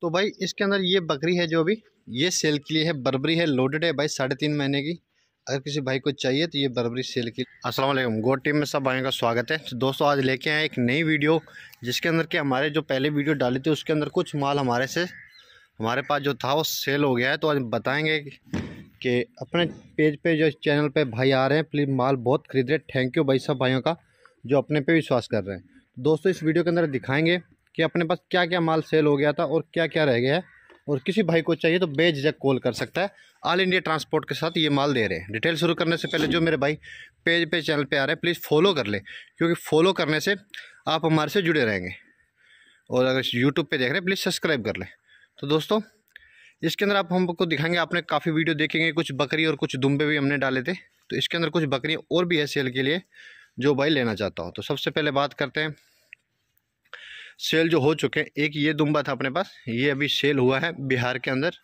तो भाई इसके अंदर ये बकरी है जो अभी ये सेल के लिए है बर्बरी है लोडेड है भाई साढ़े तीन महीने की अगर किसी भाई को चाहिए तो ये बर्बरी सेल की असलम गोड टीम में सब भाइयों का स्वागत है तो दोस्तों आज लेके आए एक नई वीडियो जिसके अंदर के हमारे जो पहले वीडियो डाली थी उसके अंदर कुछ माल हमारे से हमारे पास जो था वो सेल हो गया है तो आज बताएँगे कि अपने पेज पे जो चैनल पर भाई आ रहे हैं प्लीज़ माल बहुत खरीद रहे थैंक यू भाई सब भाइयों का जो अपने पे विश्वास कर रहे हैं तो दोस्तों इस वीडियो के अंदर दिखाएंगे कि अपने पास क्या क्या माल सेल हो गया था और क्या क्या रह गया है और किसी भाई को चाहिए तो बेझिझक कॉल कर सकता है ऑल इंडिया ट्रांसपोर्ट के साथ ये माल दे रहे हैं डिटेल शुरू करने से पहले जो मेरे भाई पेज पे चैनल पे आ रहे हैं प्लीज़ फॉलो कर लें क्योंकि फॉलो करने से आप हमारे से जुड़े रहेंगे और अगर यूट्यूब पे देख रहे हैं प्लीज़ सब्सक्राइब कर लें तो दोस्तों इसके अंदर आप हमको दिखाएंगे आपने काफ़ी वीडियो देखेंगे कुछ बकरी और कुछ दुम्बे भी हमने डाले थे तो इसके अंदर कुछ बकरियाँ और भी है सेल के लिए जो भाई लेना चाहता हो तो सबसे पहले बात करते हैं सेल जो हो चुके हैं एक ये दुम्बा था अपने पास ये अभी सेल हुआ है बिहार के अंदर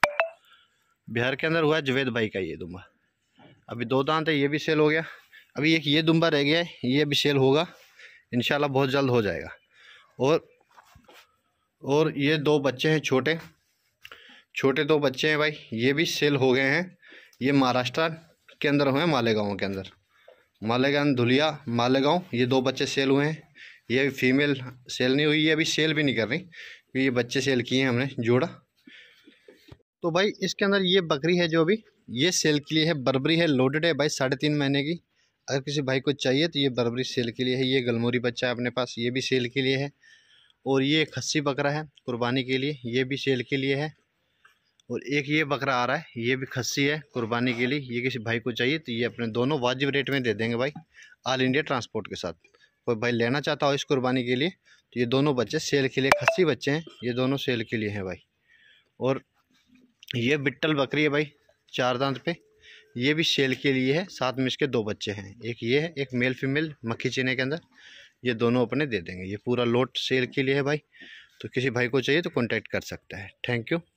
बिहार के अंदर हुआ है जवेद भाई का ये दुम्बा अभी दो दांत है ये भी सेल हो गया अभी एक ये दुम्बा रह गया है ये अभी सेल होगा इन बहुत जल्द हो जाएगा और और ये दो बच्चे हैं छोटे छोटे दो बच्चे हैं भाई ये भी सेल हो गए हैं ये महाराष्ट्र के अंदर हुए हैं मालेगाँव के अंदर मालेगांव धुलिया मालेगाँव ये दो बच्चे सेल हुए हैं ये अभी फीमेल सेल नहीं हुई है अभी सेल भी नहीं कर रही ये बच्चे सेल किए हैं हमने जोड़ा तो भाई इसके अंदर ये बकरी है जो अभी ये सेल के लिए है बर्बरी है लोडेड है भाई साढ़े तीन महीने की अगर किसी भाई को चाहिए तो ये बर्बरी सेल के लिए है ये गलमोरी बच्चा है अपने पास ये भी सेल के लिए है और ये खस्सी बकरा है कुर्बानी के लिए ये भी सेल के लिए है और एक ये बकरा आ रहा है ये भी खस्सी है कुर्बानी के लिए ये किसी भाई को चाहिए तो ये अपने दोनों वाजिब रेट में दे देंगे भाई ऑल इंडिया ट्रांसपोर्ट के साथ कोई भाई लेना चाहता हो इस कुर्बानी के लिए तो ये दोनों बच्चे सेल के लिए खस्सी बच्चे हैं ये दोनों सेल के लिए हैं भाई और ये बिट्टल बकरी है भाई चार दांत पे ये भी सेल के लिए है साथ में इसके दो बच्चे हैं एक ये है एक मेल फीमेल मक्खी चीने के अंदर ये दोनों अपने दे देंगे ये पूरा लोट सेल के लिए है भाई तो किसी भाई को चाहिए तो कॉन्टैक्ट कर सकता है थैंक यू